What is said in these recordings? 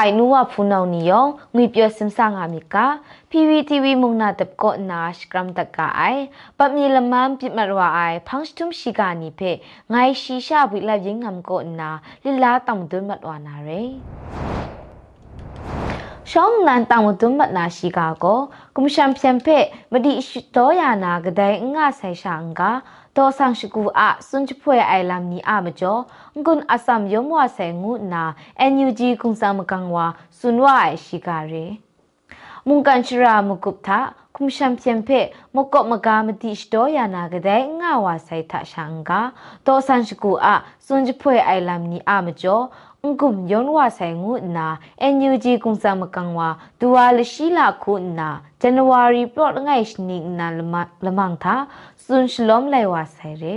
အိုင်နူဝဖူနောင်နီယောငွေပြောစင်ဆာငါမီကာ PVTV မုံနာတပ်ကောနာရှ်ကရမ်တကအိုင်ပမီလမန်ပြစ်မရဝအိုင်ဖန့်စတုမ်ရှိကာနီဖေငိုင်ရှိရှာဝိလရင်ငမ်ကောနာလီလာတမ်ဒွမ်မတ်ဝနာရေช่องลานตามตุมบัดนาชิกาโกกุมชัมเพียมเพมดีอิชโตยานาก็ได้ง่าใส่ช่างกาတောဆောင်ရှိကူအစွန်ချဖွေအိုင်လမ်နီအမကျော်ငွန်းအဆမ်ယုံဝဆဲငုနာ NUG ကုံဆမ်ကန်ဝါစွန်ဝိုင်ရှိကာရီမုန်ကန်ချရာမကုပ်သာคุมชัมเพียมเพมกกมกามติชโตยานากะไดงาวาไซทะชังกาโตซันชกูอะซุนจิพวยไอลัมนีอะมจอองกุมยอนวาไซงูนา NUG กุมซามกังวาดูวาลชีลาคูนาဇန်နဝါရီပေါ့ငိုင်ရှနိကနာလမန်သာဆွန်ရှလ ோம் လေဝါဆိုင်ရေ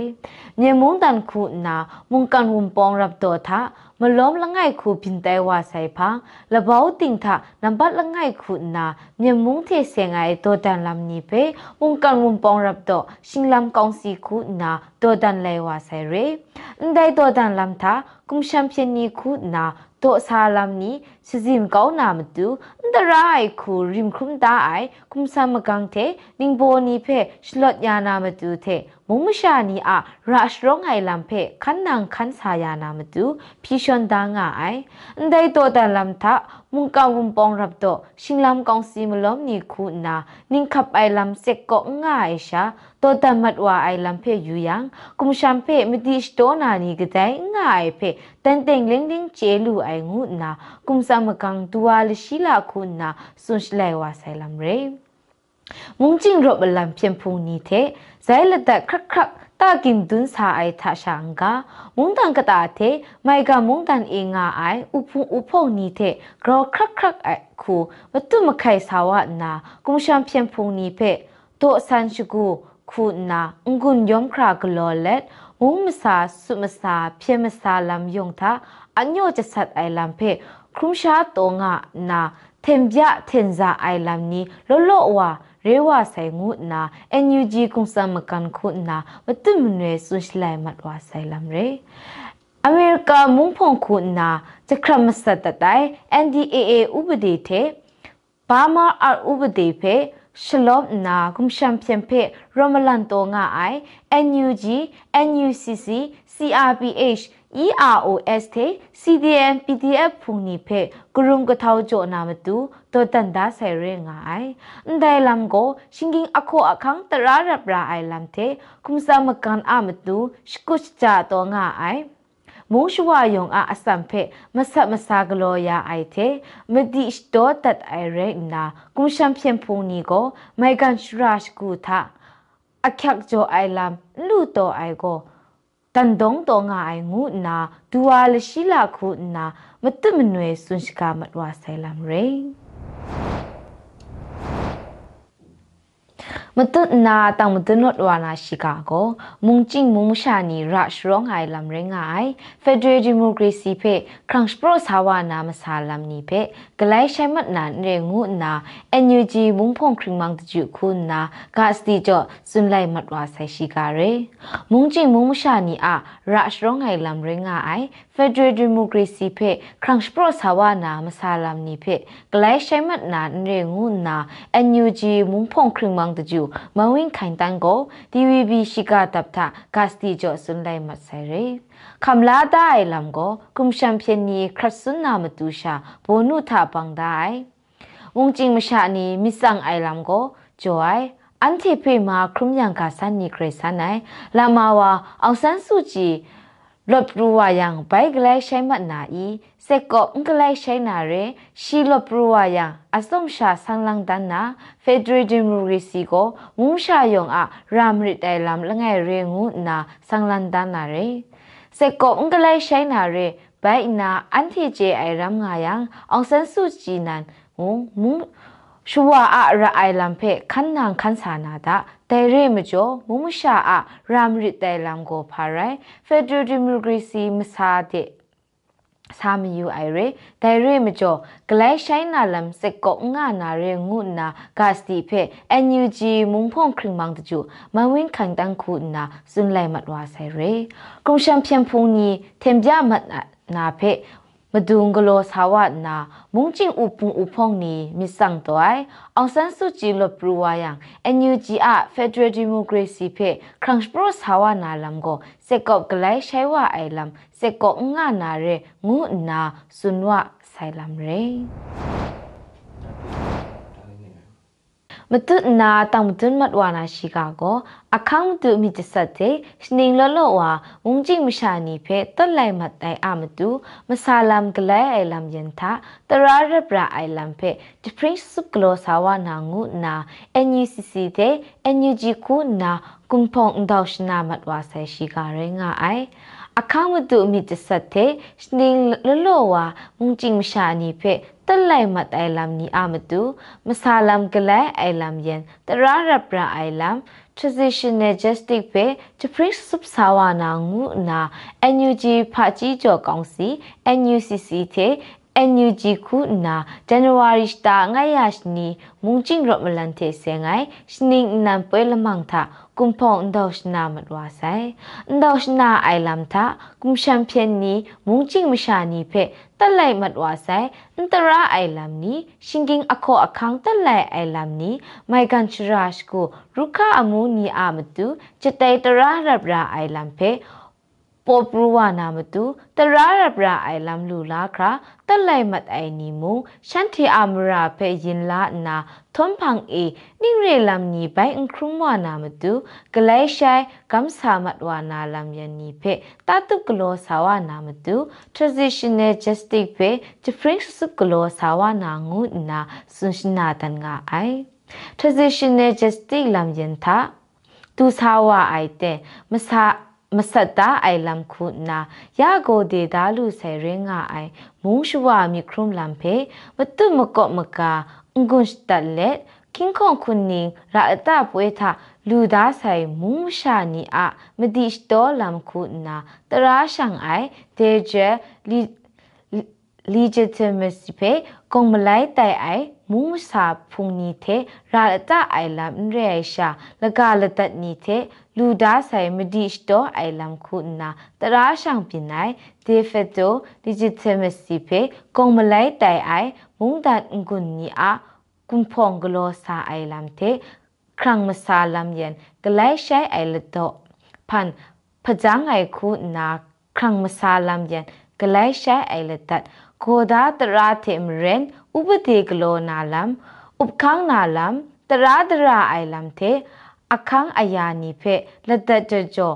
မြေမုန်တန်ခုနာမုန်ကန်ဟုံပောင်ရပ်တော့သာမလုံးလငိုင်ခုပင်တဲဝါဆိုင်ဖာလဘောတင်သာနံပါတ်လငိုင်ခုနာမြေမုန်သေးဆေငိုင်တော့တန်လမ်နိပေမုန်ကန်ဟုံပောင်ရပ်တော့ရှင်လမ်ကောင်စီခုနာတော့တန်လေဝါဆိုင်ရေအန်ဒိုင်တော့တန်လမ်သာကုမ်ရှမ်ပြင်းနီခုနာတော့ဆာလမ်နီစီစီမကောင်းနာမတူအန်တရိုင်ခူရင်ခုမ်တာအိုင်ခုမ်ဆမ်မကန်တဲ့နင်းဘိုနီဖဲရှလော့ယာနာမတူတဲ့မုံမရှာနီအရာရှရောငိုင်လမ်ဖဲခန်နန်ခန်ဆာယာနာမတူဖီရှွန်ဒါငါအိုင်အန်ဒိုင်တောတန်လမ်သာမုန်ကောင်ဝုံပောင်ရပ်တော့ရှင်လမ်ကောင်စီမလုံးနီခုနာနင်းခပ်အိုင်လမ်စက်ကောငါအိုင်ရှာတောတမတ်ဝါအိုင်လမ်ဖဲယူယန်ကုမ်ရှမ်ဖဲမတိစတောနာနီကတဲ့ငါအိုင်ဖဲတန်တန်လင်းလင်းချေလူအိုင်ငုနာကုမ်ဆမကန်တူဝါလရှိလာခုနာဆွန်ရှလဲဝါဆိုင်လမ်ရေမုန်ချင်းရော့ဘလမ်ဖြင်ဖုန်နီတဲ့ဇဲလက်တက်ခရခရတာကင်ဒွန်းစာအိုင်သာရှန်ကမုန်တန်ကတာတဲ့မိုင်ကမုန်တန်အင်ငါအိုင်ဥဖုန်ဥဖုန်နီတဲ့ဂရောခရခရအခုမတုမခိုင်စာဝနာကုံရှန်ဖြင်ဖုန်နီဖက်တော့ဆန်ရှိကူခုနာငွန်းယုံခရာကလောလက်မုံမစာဆုမစာဖြေမစာလမ်ယုံသာအညောချက်ဆက်အိုင်လမ်ဖေครุชาตงะนาเทมยะเทนซาไอลัมนีโลโลวาเรวาไซงูนาเอ็นยูจีคุงซามกันคุนาวัตุมเนสุชไลมัดวาไซลัมเรအမေရိကမုန်ဖုန်ခုနာစခရမစတတိုင် NDAA ဥပဒေထဲဘာမာအဥပဒေဖေရှလော့နာကွန်ရှမ်ပီယံဖေရမလန်တောငါအိုင် NUG NUCC CRPH EROS the CDM PDF phungni phe kurum kathau jo na matu to tanda sai re nga ai ndai lam go singing akho akhang tara rap ra ai lam the kumsa makan a matu shkuch cha to nga ai မုံရှဝယုံအားအစံဖက်မဆက်မစားကလောရအိုက်တဲ့မတိစတော့တတ်အိုင်ရဲနာကုရှံဖြင့်ဖုန်နီကိုမိုင်ကန်ရှရာရှ်ကူသာအခက်ကြောအိုင်လမ်လူတော်အိုင်ကိုတန်တုံတော်ငါအိုင်ငုနာဒူဝါလရှိလာခုနာမတမနွယ်ဆွန်ရှကာမတ်ဝါဆိုင်လမ်ရေမတနာတောင်မတနတ်ဝါနာရှိကာကိုမုန်ချင်းမုန်ရှာနီရရှရောငိုင်လမ်ရငိုင်ဖက်ဒရယ်ဒီမိုကရေစီဖေခရန့်စပရိုဆာဝါနာမဆာလမ်နီဖေဂလိုင်းရှိုင်မတ်နာရေငုနာအန်ယူဂျီမုန်ဖုန်ခရင်မန်တကျခုနာဂါစတီကျော်စွန်လိုက်မတ်ဝါဆိုင်ရှိကာရေမုန်ချင်းမုန်ရှာနီအရရှရောငိုင်လမ်ရငိုင် Federal Democracy ဖေ Crunch Pro Sawana Masalam ni phe Glai Shaimat na nre ngu na NUG Mungphong Khringmang de ju Mawin Khain Tang go TVB Shika Taptha Kasti Jo Sunlai Mat Sai re Khamla Dai Lam go Kumsham Phyen ni Khratsun na Matusha Bonu Tha Pang Dai Wongjing Masha ni Misang Ailam go Joai အန်တီပေမှာခရုမြန်ကစန်နီခရစနိုင်လာမာဝအောင်ဆန်းစုကြည်ลบรัวอย่างไปไกลใช้มันนาอีเสกอบไกลใช้นาเรชีลบรัวอย่างอสมชาสังลังดันนาเฟดริดิมรูริซิโกมุงชายองอะรามริดไอลำละไงเรงูนาสังลันดันนาเรเสกอบไกลใช้นาเรไปนาอันที่เจไอรำงายังองเซนสุจีนันงมุงชัวอาระไอลัมเพคันนางคันสานาดาแต่เรมจ่อมุมชาอารามริตแต่ลัมโกพาไรเฟเดรดิมกรีซีมซาเดสามยูไอเรแต่เรมจ่อกลายใช้นาลัมเสกกงานาเรงุนากาสติเพเอ็นยูจีมุงพงครึงมังตจูมาวินขังตังคูนาซุนไลมัดวาไซเรกรุงชัมเพียงพงนี้เทมยามัดนาเพမဒုံကလောဆာဝတ်နာမုန်ချင်းဥပုန်ဥဖုန်နီမိဆောင်တွိုင်အောင်ဆန်းစုကြည်လပရဝါယံ NUG အ Federal Democracy ဖေခရန့်ပရဆာဝနာလမ်ကိုစက်ကော့ကလိုက်ရှိုင်ဝအိုင်လမ်စက်ကော့ငါနာရဲငုနာဆွန်ဝဆိုင်လမ်ရဲမတုနာတောင်မတုမတ်ဝါနာရှိကာကိုအခန့်တုမိတဆက်တဲ့စနင်းလလောဝါဝုန်ကြီးမရှာနီဖဲတွက်လိုက်မတိုင်အမတုမဆာလမ်ကလဲအိုင်လမ်ယန်သာတရာရပရာအိုင်လမ်ဖဲဒီပရင်စုကလောဆာဝနာငုနာ NUCC တဲ့ NUG ကုနာကုမ်ဖုံဒေါရှနာမတ်ဝါဆဲရှိကာရငါအိုင်အခန့်တုမိတဆက်တဲ့စနင်းလလောဝါဝုန်ကြီးမရှာနီဖဲတလိုင်မတ်အိုင်လမ်နီအာမတူမဆာလမ်ကလဲအိုင်လမ်ယန်တရာရပရာအိုင်လမ် traditional justice ပဲတပရိစုပ်ဆာဝနာငူနာ NUG ဖာကြီးကျော်ကောင်းစီ NUCC တဲ့ NUG ခုနာ January တာငါရရှနီမုန်ချင်းရမလန်တဲ့ဆေငိုင်းစနင်းနံပွဲလမန့်သာ kumpong ndoshna mrwasai ndoshna ailamta kumsham phenni mungching mshani phe talai matwasai ntara ailamni shinging akho akhang talai ailamni maigan chirash ko rukha amuni amatu chitai tara rabra ailam phe ပေါ်ပရူဝနာမတူတရာရပရာအိုင်လမ်လူလာခရာတက်လိုက်မတ်အိုင်နီမူရှန်တီအမရာဖေယင်လာနာသွန်ဖန်အေနိရေလမ်နီဘိုင်အန်ခရုမဝနာမတူဂလိုင်းရှိုင်ဂမ်ဆာမတ်ဝနာလမ်ယန်နီဖေတတုကလောဆာဝနာမတူ traditional justice ဖေ difference ကလောဆာဝနာငုနာဆွန်ရှနာတန်ငါအိုင် traditional justice လမ်ယန်သာသူဆာဝအိုင်တဲ့မဆာမဆက်တာအိုင်လမ်ခုနာယာโกဒေဒါလူဆယ်ရင်းငါအိုင်မုံရှဝမီခရုံလမ်ဖေမတုမကော့မကာငွန်းစတလက်ခင်ခွန်ခုနင်းရာအတပွေးသာလူသားဆိုင်မူရှာနီအမတိစတော်လမ်ခုနာတရာဆောင်အိုင်ဒေဂျယ်လီ legitimacy ပေကုံမလိုက်တိုင်အိုင်မူစာဖုန်နီတဲ့ရာအတအိုင်လမ်ရေရှာလကလတနီတဲ့လူဒါဆိုင်မဒီစတောအိုင်လမ်ခုနာတရာဆောင်ပြနိုင်ဒေဖက်တိုဒီဂျစ်တယ်မစီဖေကုံမလိုက်တိုင်အိုင်မုန်ဒန်ငွန်နီအာကွန်ဖောင်ဂလောဆာအိုင်လမ်တေခရန်မဆာလမ်ယန်ဂလိုင်းရှိုင်အိုင်လတော့ဖန်ဖဂျန်အိုင်ခုနာခရန်မဆာလမ်ယန်ဂလိုင်းရှိုင်အိုင်လတတ်ကိုဒါတရာတေမရင်ဥပတိဂလောနာလမ်ဥပခန်းနာလမ်တရာဒရာအိုင်လမ်တေအခန်းအယာနိဖက်လက်သက်ကြကြော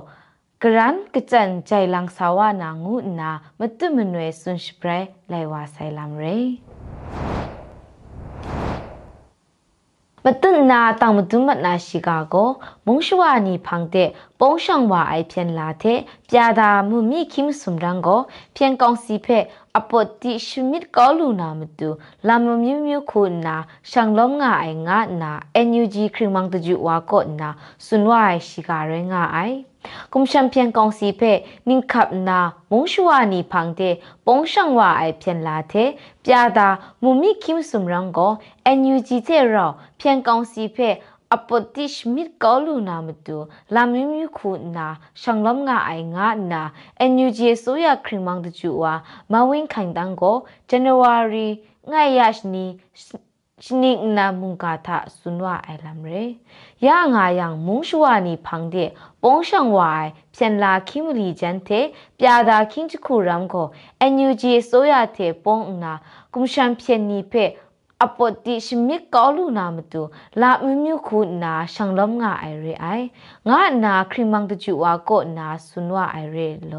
กรันกจันใจลังสาวานางูนามตุมนวยสุนชเปรไลวาไซลัมเรမတုနာတောင်မတုမနာရှိကကို မုံရှဝနီဖန်တဲ့ပုံဆောင်ဝအိုင်ပြန်လာတဲ့ပြာတာမှုမိခိမစုံရန်ကိုပြန်ကောင်းစီဖက်အပေါ်တီရှမစ်ကောလူနာမတူ လာမမျိုးမျိုးခုနာရှန်လုံးငါအိုင်ငါနာ NUG ခရင်မန်တဂျူဝါကောနာစွန်ဝိုင်ရှိကရဲငါအိုင်ကုမ်ရှမ်ပီယန်ကောင်စီဖဲနင်းခပ်နာ မုံရှွာနီဖန်တဲ့ပုံဆောင်ဝအိုင်ဖျန်လာတဲ့ပြာတာမူမီကင်းစုံရန်ကို NUG တဲ့ရောဖျန်ကောင်စီဖဲအပတိရှမစ်ကောလူနာမတူလာမီမီခုနာရှောင်းလမ်ငါအိုင်ငါနာအန်ယူဂျီဆိုရခရင်မောင်တကျူဝါမဝင်းခိုင်တန်းကိုဇန်နဝါရီငှက်ရရှနီชนิกนามุงกาทะสุนว่าไอลำเรย่างายังมุงชวานีพังเดปงช่างวายเพียนลาคิมลีจันเทปยาดาคิงจิคูรัมโกเอ็นยูจีโซยาเทปงนากุมชันเพียนนีเพอปติชมิกอลูนามตุลามิมิคูนาชังลมงาไอเรไองานาครีมังตจุวาโกนาสุนวาไอเรโล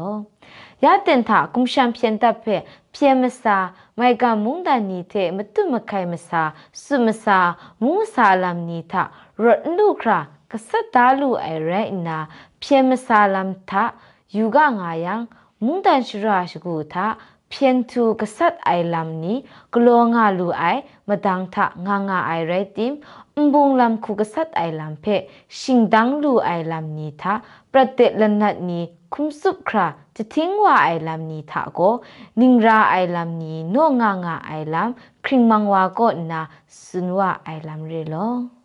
ยาเตนทากุมชันเพียนตับเพเพียมสาไมกามุงดานีเทมตุมะไคมสาสุมสามูสาลัมนีทารดนุครากษัตตาลูไอเรนาเพียมสาลัมทายูกางายังมุงดันชราชกูทาเพียนทูกษัตริย์ไอลำนี้กลัวงาลูไอมาดังทะงางาไอไรติมอุบุงลำคุกษัตริย์ไอลำเพชิงดังลูไอลำนี้ทะประเตลนัดนี้คุมสุบคราจะทิ้งว่าไอลำนี้ทะโกนิงราไอลำนี้โนงางาไอลำคริงมังวาโกนาสุนว่าไอลำเรลอ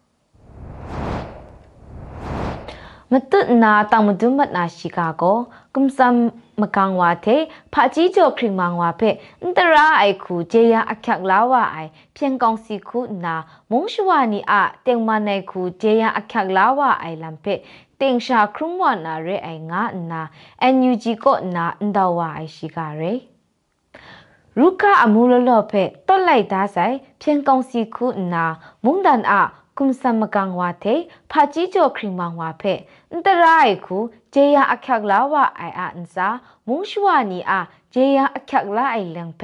မတုနာတောင်မဒုမတ်နာရှိကာကိုကုမ်ဆမ်မကန်ဝါသေးဖာကြီးကျော်ခရင်မန်ဝါဖက်အန်တရာအိုက်ခုဂျေယာအခက်လာဝါအိုင်ဖြန်ကောင်စီခုနာ မုံရှဝနီအတင်မနိုင်ခုဂျေယာအခက်လာဝါအိုင်လမ်ဖက်တင်ရှာခရုမဝနာရဲအိုင်ငါနာအန်ယူဂျီကိုနာအန်ဒဝါအိုင်ရှိကာရဲရုကအမူလလော့ဖက်တွတ်လိုက်သားဆိုင်ဖြန်ကောင်စီခုနာမုန်ဒန်အคุมสัมมกังวาเทผาจีจอครีมังวาเพอันตรายคูเจียอักยักลาวาไออาอันซามุงชวานีอาเจียอักยักลาไอลังเพ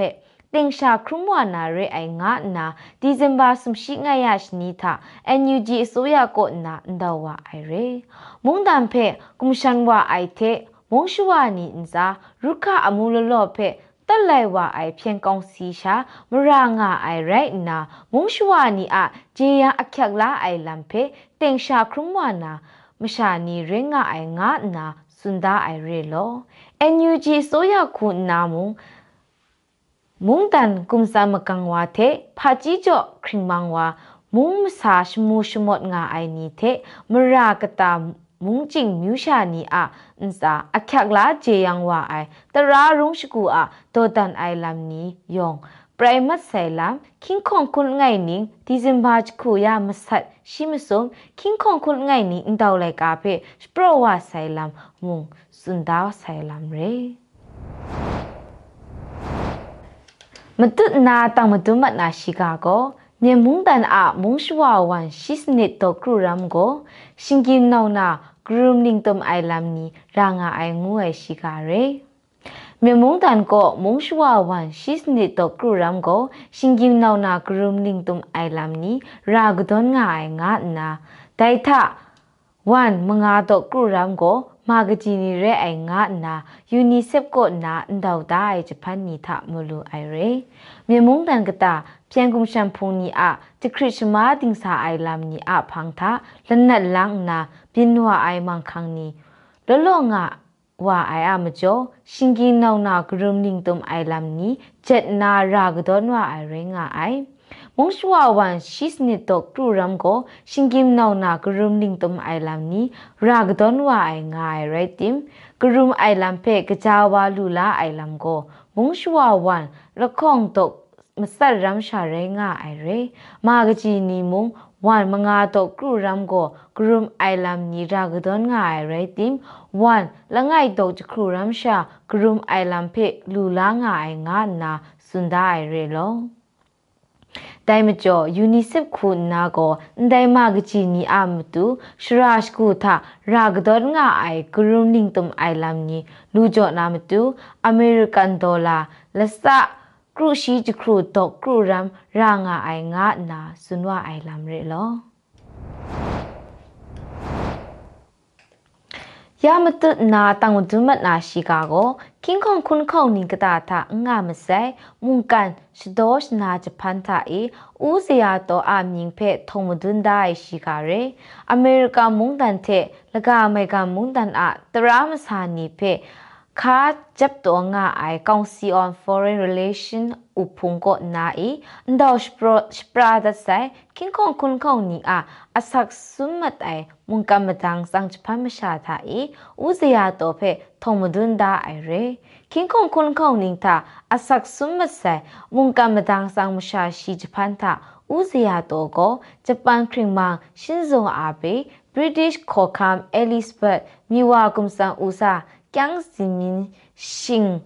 တင်ရှာခရမဝနာရဲအိုင်ငါနာဒီဇင်ဘာစမရှိငါယရှနီသာ NUG အစိုးရကိုနာအန်ဒဝအိုင်ရဲမုန်တန်ဖေကုမရှန်ဝအိုင်တေမုံရှဝနီအန်စာရုခအမူလလော့ဖေတက်လိုက်ဝအိုင်ဖြင်ကောင်းစီရှာမရာငါအိုင်ရိုက်နာမုံရှဝနီအဂျေယအခက်လာအိုင်လမ်ဖေတင်ရှာခရုမနာမရှာနီရင်းငါအိုင်ငါနာစွန်ဒါအိုင်ရေလော NUG ဆိုရခုနာမုံမုံတန်ကုမ်ဆာမကန်ဝါသေးဖာကြီးကျော်ခရင်မန်ဝါမုံမစာရှမှုရှမတ်ငါအိုင်နီသေးမရာကတာမုံကျင်မြူရှာနီအာအန်စာ အခက်လာဂျေယန်ဝါအိုင်တရာရုံရှိကူအာဒေါ်တန်အိုင်လမ်နီယောင်ပရိုင်မတ်ဆိုင်လမ်ခင်းခွန်ခွန်ငိုင်နင်းဒီဇင်ဘာချခုယာမဆတ်ရှိမစုံခင်းခွန်ခွန်ငိုင်နင်းအန်တောက်လိုက်ကာဖေစပရဝါဆိုင်လမ်မုံစွန်ဒါဆိုင်လမ်ရေမတုနာတောင်မတုမနာရှိကာကိုမြေမုန်တန်အမုံရှဝဝန်ရှိစနစ်တော့ကရမ်ကိုရှင်ကင်းနောနာ grooming tum ailam ni ranga ai nguai shikare memung tan ko mong shwa wan shis ni to kruram go shingim naw na grooming tum ailam ni ragdon nga ai nga na dai tha wan mnga to kruram go မာဂဂျီနီရဲအိုင်ငါနာယူနီဆက်ကိုနာအန်ဒေါဒိုင်ဂျပန်နီသမလူအိုင်ရေမြေမုန်တန်ကတာပြန်ကုံရှမ်ဖုန်နီအတခရစ်မာဒင်းစာအိုင်လမ်နီအဖန်သာလနတ်လန်းနာบินว่าไอมังคังนี้แล้วลงอ่ะว่าไออามจ่อชิงกินนานากรุมลิงตมไอลำนี้เจ็ดนารากดอนว่าไอเรงอ่ะไอမုံရှဝဝန်ရှိစနိတော့တူရမ်ကိုရှင်ကင်နောနာကရုမ်လင်းတုံအိုင်လမ်နီရာဂဒွန်ဝအိုင်ငိုင်ရိုက်တင်ကရုမ်အိုင်လမ်ဖေကကြဝါလူလာအိုင်လမ်ကိုမုံရှဝဝန်ရခေါင်တော့မဆက်ရမ်ရှာရဲငါအိုင်ရေမာဂဂျီနီမုံ wan manga to kru ram go grum ailam ni ra gdon nga ai re tim wan la ngai to kru ram sha grum ailam phe lu la nga ai nga na sunda ai re lo တိုင်မကျော် UNICEF ခုနာကိုဒိုင်မာဂချီနီအမတူရှရာရှ်ကူသာရာဂဒေါငါအိုင်ဂရုမ်နင်းတုံအိုင်လမ်နီလူကျော်နာမတူအမေရိကန်ဒေါ်လာလက်စครูชีจครูตกครูรำรางาไองะนาสุนว่าไอลำเรลอยามตุนาตังจุมัดนาชิกาโกคิงคองคุณคองนิกตาทางามเซมุงกันชโดชนาจพันทาอีอูเซียโตอามิงเพทงมดุนได้ชิกาเรอเมริกามุงดันเทลกาอเมริกามุงดันอะตรามสานีเพခါဂျပ်တောငါအိုင်ကောင်စီ on foreign relation ဥပုန်ကိုနာအီဒေါ်စပရစပရာဒဆိုင်ကင်ကွန်ကွန်ကောင်းနီအာအဆက်ဆွမ်မတ်အိုင်မုန်ကမဒန်းစန်ချဖမရှာသာအီဥဇယာတော့ဖဲထုံမဒွန်းဒါအိုင်ရေကင်ကွန်ကွန်ကောင်းနင်းတာအဆက်ဆွမ်မတ်ဆိုင်မုန်ကမဒန်းစန်မရှာရှိဂျပန်တာဥဇယာတော့ကိုဂျပန်ခရင်မရှင်းဇုံအာပေ British Kokam Elizabeth Miwa Kumsan Usa kyang sinin shing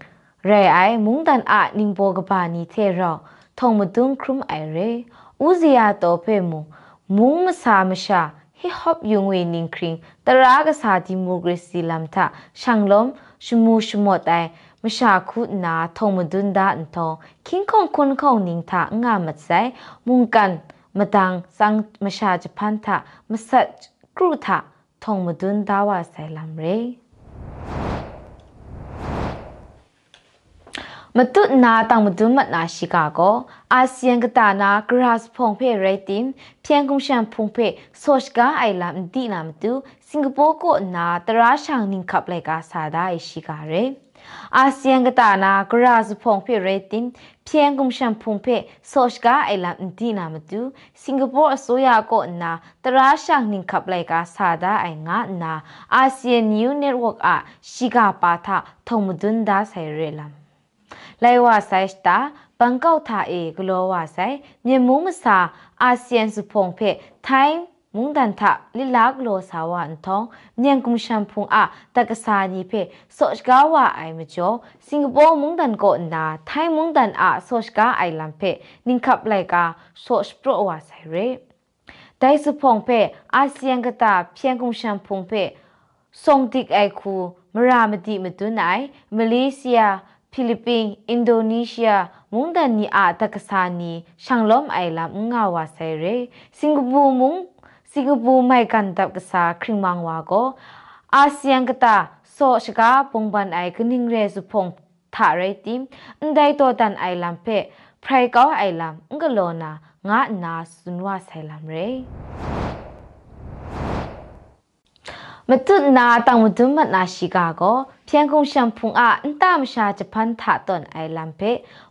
re ai mung dan a ning bo ga ba ni the ro thong mu dung khrum ai re u zia to phe mu mung ma sa ma sha hi hop yung we ning kring tara ga sa democracy lam tha shanglom shmu shmo tai ma sha khu na thong mu dun da an tho king kong kun kong ning tha nga ma sai mung kan ma dang sang ma sha japan tha ma sa kru tha thong mu dun da wa sai lam re မတုနာတောင်မတုမနာရှိကကောအာဆီယံကတာနာဂရက်ဖုန်ဖေရေတင်ဖျန်ကုံရှန်ဖုန်ဖေဆော့ရှ်ကာအိုင်လမ်ဒီနာမတုစင်ကာပူကိုနာတရာရှောင်းနင်းခပ်လိုက်ကဆာဒိုင်ရှိကရဲအာဆီယံကတာနာဂရက်ဖုန်ဖေရေတင်ဖျန်ကုံရှန်ဖုန်ဖေဆော့ရှ်ကာအိုင်လမ်ဒီနာမတုစင်ကာပူအစိုးရကိုနာတရာရှောင်းနင်းခပ်လိုက်ကဆာဒအိုင်ငါနာအာဆီယံနျူးနက်ဝတ်အရှိကပါထထုံမဒွန်းဒါဆိုင်ရဲလမ်လဲဝါဆိုင်တာဘန်ကောက်ထာအေဂလောဝါဆိုင်မြေမုံမစာအာဆီယံစုဖုံဖေထိုင်းမုန်ဒန်ထလီလာဂလောဆာဝန်ထုံမြန်ကုံရှမ်ဖုံအတက္ကစာနီဖေဆော့ချ်ကာဝါအိုင်မချောစင်ကာပူမုန်ဒန်ကိုနာထိုင်းမုန်ဒန်အဆော့ချ်ကာအိုင်လမ်ဖေနင်ခပ်လိုက်ကာဆော့ချ်ပရဝါဆိုင်ရေဒိုင်စဖုံဖေအာဆီယံကတာဖျန်ကုံရှမ်ဖုံဖေ songtik ai khu mara mati mutun ai malaysia Philippines, Indonesia, mung da ni a takasani, Shanglom Island nga wa sai re, Singapore mung, Singapore mai kan tap kasa kringmang wa go, ASEAN kata so shiga pongban ai kening re su pong tha re tim, ndai to dan ai lam pe, prai kao ai lam, ngalona, nga na sunwa sai lam re. မတုနာတောင်မတုမနာရှိကကောเพียงคงชัมพุงอาอันตามชาจะพันถาตนไอลัมเพ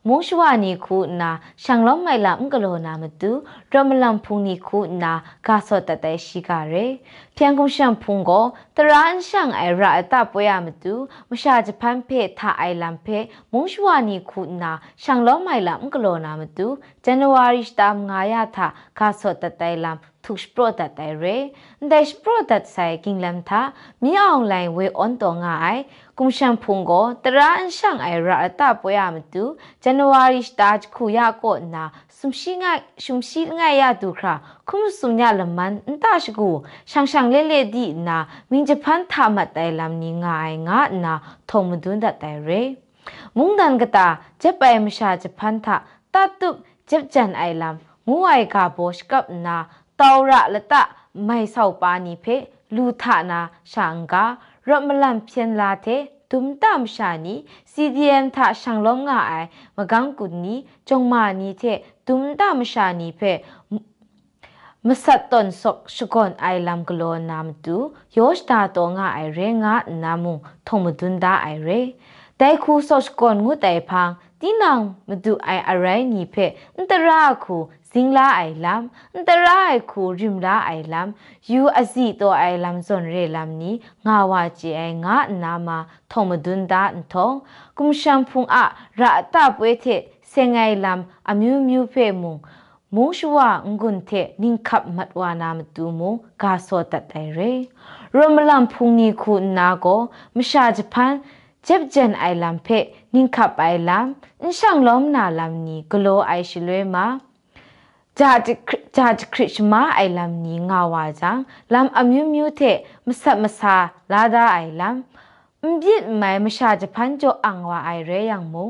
มุชวานีคูนาชังล้อมไงลำกโลนามาดูรมลัมพุงนีคูนากาสดแต่ชิกาเรเพียงคงชัมพุงก็ตรานช่างไอระอตาปวยามาดูมชาจะพันเพถาไอลัมเพมุชวานีคูนาชังล้อมไงลำกโลนามาดูจันวาริสตามงายาถากาสดแต่ลัมทุกโปรตัดไอเรแต่โปรตัดใส่กิงลำทะมีออนไลน์เวออนตัวง่ายกุมชันพุงโกตระอันช่างไอระตาปวยามตุจันวาริสตาจคุยากอนาสุมชิง่ายสุมชิง่ายยาดูคราคุมสุมยาละมันนตาชกูช่างช่างเล่เล่ดีนามิงจะพันทามัดไอลำนี้ง่ายงานาทงมดุนดัดไอเรมุงดันกตาจะไปมชาจะพันทะตาตุบเจ็บจันไอลำงูไอกาโบชกับนาတောရလတမိုင်ဆောက်ပါနိဖေလူထနာရှန်การมลันเพียนลาเทตุมตามชานีซีดีเอ็มทาช่างล้มง่ายมกังกุนนี้จงมานี้เทตุมตามชานีเพมสัตตนสกชกอนไอลำกลอนามดูโยชตาตงาไอเรงะนามุงทงมดุนดาไอเรแต่คูสกชกอนงูแต่พังตีนังมดูไออะไรนี่เพอันตราคูซิงลาไอลัมอันตรายคูริมลาไอลัมยูอซีตัวไอลัมซนเรลัมนี้งาวาจีไองะนามาทงมดุนดาอันทงกุมชัมพุงอะระตาปวยเทเซงไอลัมอมิวมิวเพมุงမုံရှဝငွန်းတဲ့နင်ခပ်မတ်ဝါနာမတူမဂါစောတတ်တယ်ရေရမလန်ဖုန်နီခုနာကိုမရှာဂျပန်ဂျက်ဂျန်အိုင်လမ်ဖေနင်ခပ်အိုင်လမ်အန်ရှန်လုံးနာလမ်နီဂလိုအိုင်ရှလွဲမှာဂျာဂျာခရစ်မာအိုင်လမ်နီငါဝါဂျာလမ်အမျိုးမျိုးတဲ့မဆက်မဆာလာဒါအိုင်လမ်မြစ်မိုင်မရှာဂျပန်ကျော်အန်ဝါအိုင်ရဲယံမုံ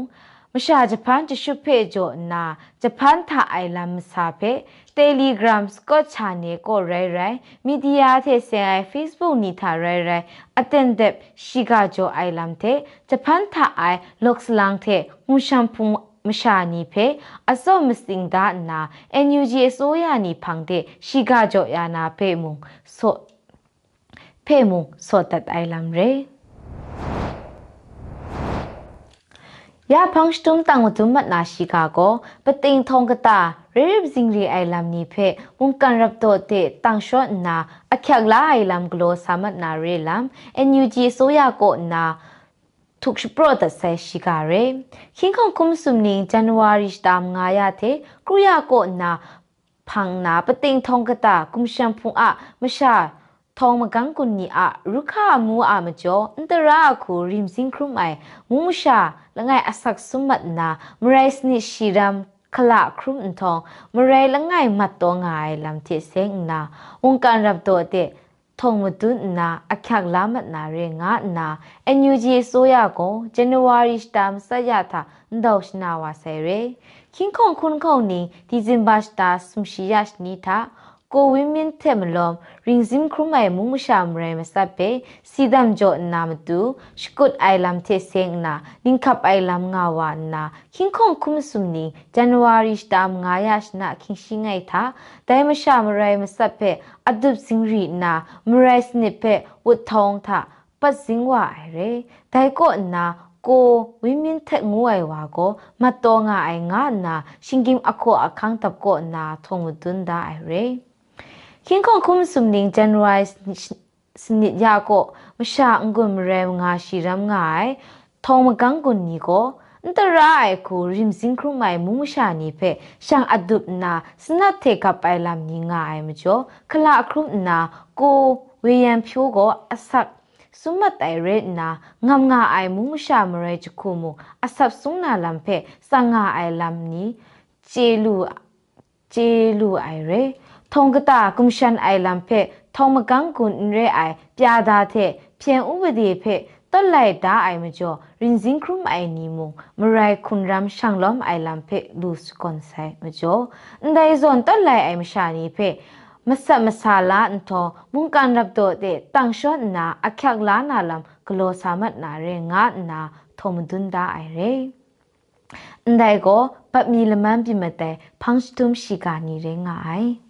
မရှာဂျပန်တရှုဖေကျော်နာဂျပန်သာအိုင်လမ်မစာဖေ Telegram Scott Channel ကိုရိုင်းရိုင်းမီဒီယာတဲ့ဆိုင် Facebook နီသာရိုင်းရိုင်းအတန်တဲ့ရှိကကျော်အိုင်လမ်တဲ့ဂျပန်သာအိုင်လော့စ်လန်တဲ့ငူရှမ်ဖုံမရှာနီဖေအစောမစင်ဒါနာ NUG အစိုးရနီဖန်တဲ့ရှိကကြောယာနာဖေမုံဆိုဖေမုံဆိုတတ်အိုင်လမ်ရေยาพังชุมตังวจุมัดนาชิกาโกปติงทองกตาเรียบซิงรีไอลัมนีเพมุงกันรับตัวเตตังชดนาอคยักลาไอลัมกโลสามัดนาเรลัมเอ็นยูจีโซยาโกนา2016 re khingkhong kumsumning january tam ngaya the kruya ko na phang na pating thong kata kumsham phung a masha thong magang kun ni a rukha mu a ma jo antara ko rim sing khrum ai mu musha langai asak sumat na mrais ni shiram ခလခရုမ်အန်ထောင်မရဲလငိုင်မတ်တော့ငိုင်လမ်တိစ ेंग နာဝန်ကန်ရပ်တော့တဲ့ထုံဝတုနာအခက်လာမနာရေငါနာအန်ယူဂျီဆိုရကိုဇန်နဝါရီစတမ်ဆရတာဒေါရှနာဝဆယ်ရေခင်းခုံခုန်ခုန်နီဒီဇင်ဘာစတာစမရှိယရှနီတာကိုဝင်းမင်းထဲမလောရင်ဇင်ခရမိုင်မုံရှာမရမစပ်ပေစီဒမ်ဂျောနာမတူရှကုတ်အိုင်လမ်သေးစင်နာနင်ခပ်အိုင်လမ်ငါဝါနာခင်ခုံခုမစုံနီဇန်နဝါရီစတမ်ငါယရှနာခင်ရှိငိုင်သာဒိုင်မရှာမရမစပ်ပေအဒုပ်စင်ရီနာမရိုက်စနိပေဝတ်ထောင်းသာပတ်စင်ဝါရဲဒိုင်ကိုနာကိုဝင်းမြင့်ထက်ငူအိုင်ဝါကိုမတော်ငါအိုင်ငါနာရှင်ကင်းအခေါ်အခန်းတပ်ကိုနာထုံတွန်းဒါရဲခင်ခုံခုံစုံနင်းဇန်နဝါရီစနစ်ရာကိုမရှာငုံရမ်ငါရှိရမ်ငိုင်ထုံမကန်ကွန်နီကိုအန်တရိုင်ကိုရင်စင်ခရမိုင်မူမရှာနေဖက်ရှန်အဒုပနာစနတ်ထေကပိုင်လမ်ညီငါအိုင်မကျော်ခလာအခရုနာကိုဝေယံဖြိုးကိုအဆက်สุมาไตเรนะงามงาไอมุงชามเรจคุมุอาศับสุงนาลัมเพสังงาไอลัมนี้เจลูเจลูไอเรทงกตากุมชันไอลัมเพทงมกังกุนเรไอปยาดาเทเพียงอุบดีเพต้นไหลดาไอมจ่อรินซิงครุมไอนีมงมรายคุณรำช่างล้อมไอลัมเพลูสกอนไซมจ่อได้ส่วนต้นไหลไอมชานีเพမဆတ်မဆာလာအန်တော်မွန်ကန်ရပ်တော့တဲ့တန်ရှော့နာအခက်လာနာလမ်ဂလိုဆာမတ်နာရဲငါနာထုံမဒွန်းဒါအိုင်ရဲအန်ဒိုင်ကိုပတ်မီလမန်ပြမတဲ့ဖန့်စတုမ်ရှိကာနီရဲငါအိုင်